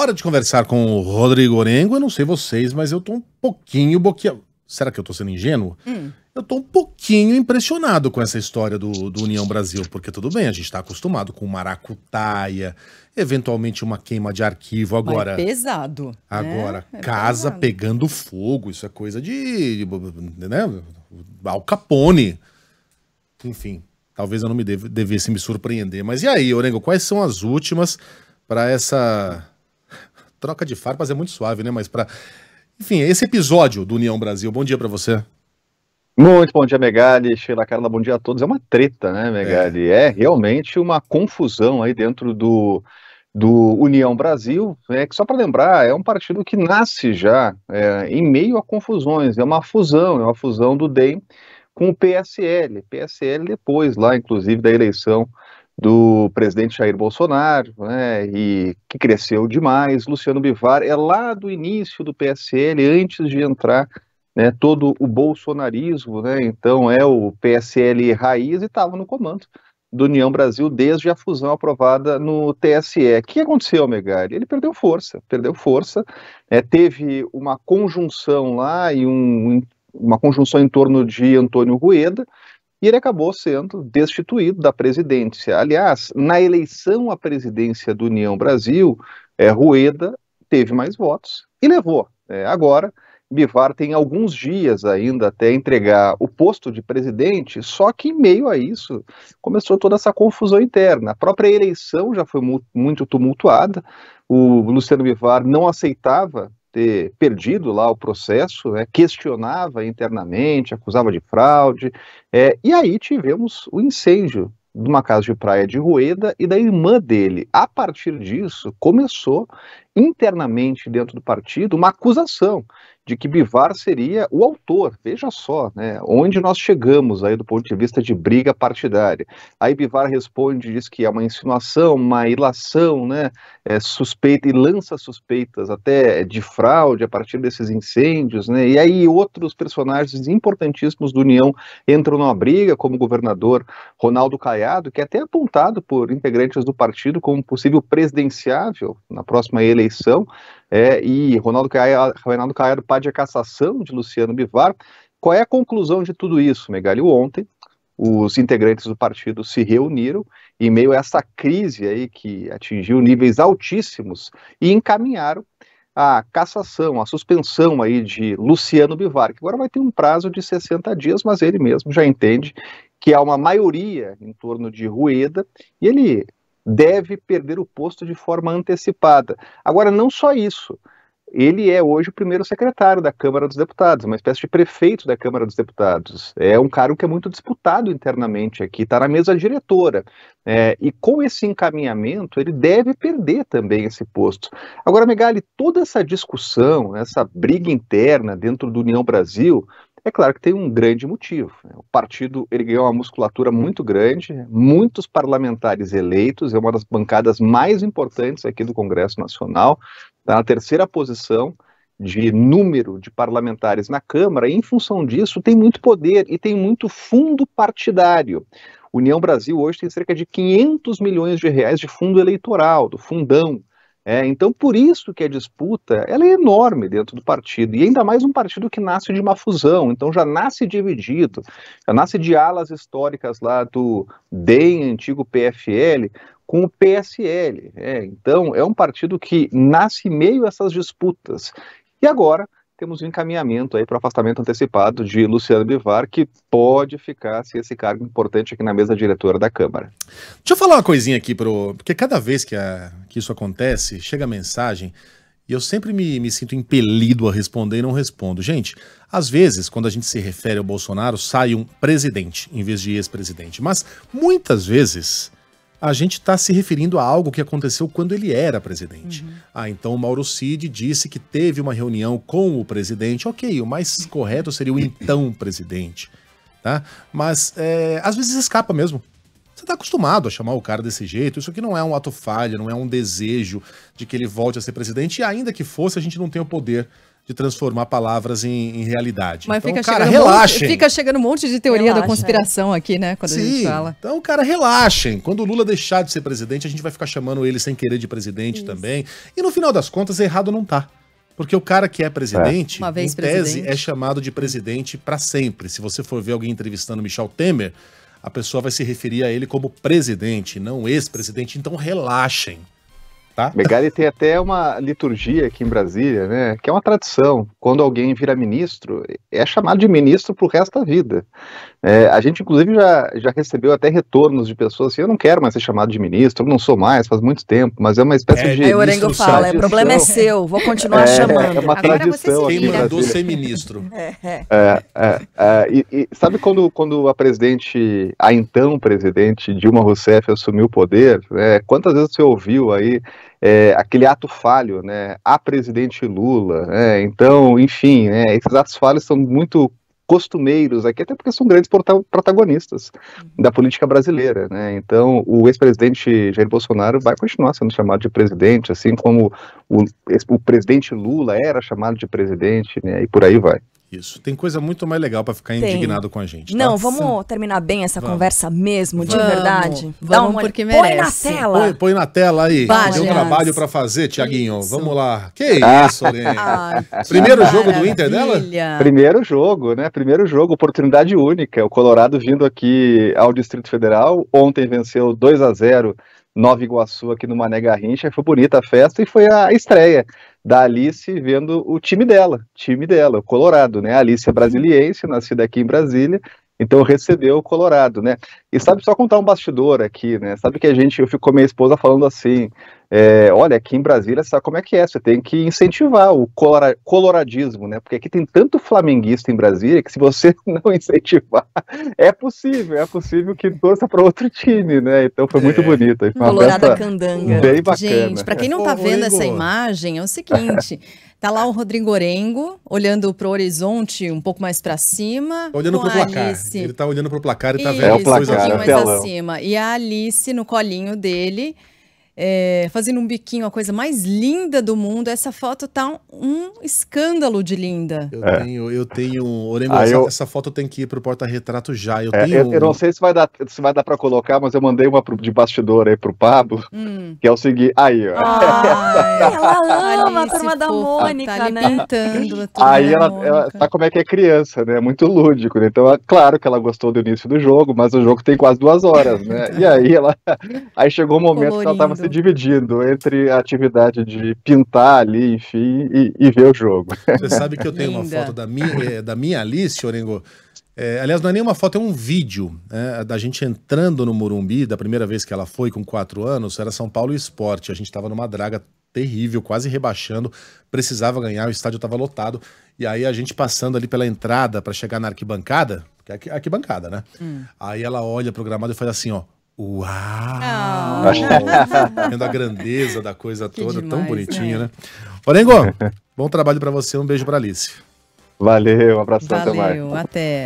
Hora de conversar com o Rodrigo Orengo. Eu não sei vocês, mas eu tô um pouquinho boquiado. Será que eu tô sendo ingênuo? Hum. Eu tô um pouquinho impressionado com essa história do, do União Brasil, porque tudo bem, a gente tá acostumado com maracutaia, eventualmente uma queima de arquivo agora. Mas pesado. Né? Agora, é casa pesado. pegando fogo, isso é coisa de. né? Al Capone. Enfim, talvez eu não me devesse me surpreender. Mas e aí, Orengo, quais são as últimas para essa troca de farpas é muito suave, né? Mas para enfim, é esse episódio do União Brasil. Bom dia para você. Muito bom dia, Megali. Sheila Carla, bom dia a todos. É uma treta, né, Megali? É, é realmente uma confusão aí dentro do, do União Brasil, é, que só para lembrar, é um partido que nasce já é, em meio a confusões. É uma fusão, é uma fusão do DEM com o PSL. PSL depois, lá, inclusive, da eleição do presidente Jair Bolsonaro, né, e que cresceu demais. Luciano Bivar é lá do início do PSL, antes de entrar né, todo o bolsonarismo, né, então é o PSL raiz e estava no comando do União Brasil desde a fusão aprovada no TSE. O que aconteceu, Megali? Ele perdeu força, perdeu força, né, teve uma conjunção lá e um, uma conjunção em torno de Antônio Rueda, e ele acabou sendo destituído da presidência. Aliás, na eleição à presidência do União Brasil, é, Rueda teve mais votos e levou. É, agora, Bivar tem alguns dias ainda até entregar o posto de presidente, só que em meio a isso começou toda essa confusão interna. A própria eleição já foi muito tumultuada, o Luciano Bivar não aceitava ter perdido lá o processo, né, questionava internamente, acusava de fraude, é, e aí tivemos o incêndio de uma casa de praia de Rueda e da irmã dele. A partir disso, começou internamente dentro do partido uma acusação de que Bivar seria o autor. Veja só, né, onde nós chegamos aí do ponto de vista de briga partidária. Aí Bivar responde, diz que é uma insinuação, uma ilação, né, é suspeita e lança suspeitas até de fraude a partir desses incêndios, né. E aí outros personagens importantíssimos do União entram numa briga, como o governador Ronaldo Caiado, que é até apontado por integrantes do partido como possível presidenciável na próxima eleição eleição. É, e Ronaldo Caiado, Ronaldo Caiado pede a cassação de Luciano Bivar. Qual é a conclusão de tudo isso, Megali? Ontem, os integrantes do partido se reuniram em meio a essa crise aí que atingiu níveis altíssimos e encaminharam a cassação, a suspensão aí de Luciano Bivar, que agora vai ter um prazo de 60 dias, mas ele mesmo já entende que há uma maioria em torno de Rueda e ele deve perder o posto de forma antecipada. Agora, não só isso. Ele é hoje o primeiro secretário da Câmara dos Deputados, uma espécie de prefeito da Câmara dos Deputados. É um cargo que é muito disputado internamente aqui, está na mesa diretora. É, e com esse encaminhamento, ele deve perder também esse posto. Agora, Megali, toda essa discussão, essa briga interna dentro do União Brasil, é claro que tem um grande motivo. Né? O partido ele ganhou uma musculatura muito grande, muitos parlamentares eleitos, é uma das bancadas mais importantes aqui do Congresso Nacional, está na terceira posição de número de parlamentares na Câmara, e em função disso tem muito poder e tem muito fundo partidário. União Brasil hoje tem cerca de 500 milhões de reais de fundo eleitoral, do fundão, é, então, por isso que a disputa ela é enorme dentro do partido, e ainda mais um partido que nasce de uma fusão, então já nasce dividido, já nasce de alas históricas lá do DEM, antigo PFL, com o PSL. É, então, é um partido que nasce meio a essas disputas. E agora, temos um encaminhamento aí para afastamento antecipado de Luciano Bivar, que pode ficar se esse cargo importante aqui na mesa diretora da Câmara. Deixa eu falar uma coisinha aqui, pro... porque cada vez que, a... que isso acontece, chega a mensagem e eu sempre me, me sinto impelido a responder e não respondo. Gente, às vezes, quando a gente se refere ao Bolsonaro, sai um presidente em vez de ex-presidente, mas muitas vezes a gente está se referindo a algo que aconteceu quando ele era presidente. Uhum. Ah, então o Mauro Cid disse que teve uma reunião com o presidente. Ok, o mais uhum. correto seria o então presidente, tá? Mas é, às vezes escapa mesmo. Você está acostumado a chamar o cara desse jeito. Isso aqui não é um ato falha, não é um desejo de que ele volte a ser presidente. E ainda que fosse, a gente não tem o poder de transformar palavras em, em realidade. Mas então, fica cara, chegando relaxem. Um monte, fica chegando um monte de teoria Relaxa, da conspiração é. aqui, né? Quando Sim, a gente fala. Então, cara, relaxem. Quando o Lula deixar de ser presidente, a gente vai ficar chamando ele sem querer de presidente Isso. também. E no final das contas, errado não tá. Porque o cara que é presidente, é. em tese, é chamado de presidente para sempre. Se você for ver alguém entrevistando Michel Temer, a pessoa vai se referir a ele como presidente, não ex-presidente. Então relaxem tá? Megali tem até uma liturgia aqui em Brasília, né? Que é uma tradição. Quando alguém vira ministro, é chamado de ministro pro resto da vida. É, a gente, inclusive, já, já recebeu até retornos de pessoas assim: eu não quero mais ser chamado de ministro, eu não sou mais, faz muito tempo, mas é uma espécie é, de. Aí é o Orengo fala: o problema é seu, vou continuar é, chamando. É uma tradição. Você Quem mandou ser ministro? É, e, e, sabe quando, quando a presidente, a então presidente Dilma Rousseff assumiu o poder, né, quantas vezes você ouviu aí é, aquele ato falho, né, a presidente Lula, né, então, enfim, né, esses atos falhos são muito costumeiros aqui, até porque são grandes protagonistas uhum. da política brasileira, né? Então, o ex-presidente Jair Bolsonaro vai continuar sendo chamado de presidente, assim como o, o presidente Lula era chamado de presidente, né? E por aí vai. Isso. Tem coisa muito mais legal para ficar Tem. indignado com a gente. Tá? Não, vamos terminar bem essa vamos. conversa mesmo, de vamos, verdade. Vamos, Dá porque merece. Põe na tela. Põe, põe na tela aí. Bajas. Deu trabalho para fazer, Tiaguinho. Vamos lá. Que ah. isso, Primeiro jogo do Inter dela? Primeiro jogo, né? Primeiro jogo, oportunidade única. O Colorado vindo aqui ao Distrito Federal. Ontem venceu 2 a 0 Nova Iguaçu aqui no Mané Garrincha. Foi bonita a festa e foi a estreia da Alice vendo o time dela, time dela, o Colorado, né? A Alice é brasiliense, nascida aqui em Brasília, então recebeu o Colorado, né? E sabe só contar um bastidor aqui, né? Sabe que a gente, eu fico com a minha esposa falando assim, é, olha, aqui em Brasília, sabe como é que é? Você tem que incentivar o colora, coloradismo, né? Porque aqui tem tanto flamenguista em Brasília que se você não incentivar, é possível, é possível que torça para outro time, né? Então foi muito é. bonito. Foi Colorada é Candanga. Bem bacana. Gente, para quem não está é. vendo essa imagem, é o seguinte. Tá lá o Rodrigo Orengo, olhando pro horizonte, um pouco mais para cima. Tá olhando pro placar. Alice. Ele tá olhando pro placar e tá Isso, vendo. É o placar, um pouquinho mais telão. acima. E a Alice no colinho dele, é, fazendo um biquinho, a coisa mais linda do mundo. Essa foto tá um, escândalo de linda. Eu é. tenho, eu tenho. Eu essa, eu... essa, foto tem que ir pro porta-retrato já. Eu, é, tenho... eu, eu, não sei se vai dar, se vai dar para colocar, mas eu mandei uma pro, de bastidor aí pro Pablo, hum. que é o seguinte. Aí, ó. Ai, ela ama a turma da Mônica, tá né? Pintando, aí ela, ela, tá como é que é criança, né? Muito lúdico, né? Então, é claro que ela gostou do início do jogo, mas o jogo tem quase duas horas, né? e aí ela. Aí chegou o um momento que ela tava se dividido entre a atividade de pintar ali, enfim, e, e ver o jogo. Você sabe que eu tenho Linda. uma foto da minha, é, da minha Alice, Orengo. É, aliás, não é nem uma foto, é um vídeo né, da gente entrando no Morumbi, da primeira vez que ela foi, com quatro anos, era São Paulo Esporte. A gente estava numa draga terrível, quase rebaixando, precisava ganhar, o estádio estava lotado. E aí a gente passando ali pela entrada para chegar na arquibancada, que é arquibancada, né? Hum. Aí ela olha programado e faz assim, ó. Uau! Ah. Vendo a grandeza da coisa toda, demais, tão bonitinha, né? né? Orengo, bom trabalho para você, um beijo para Alice. Valeu, um abraço, Valeu, até mais. Valeu, até.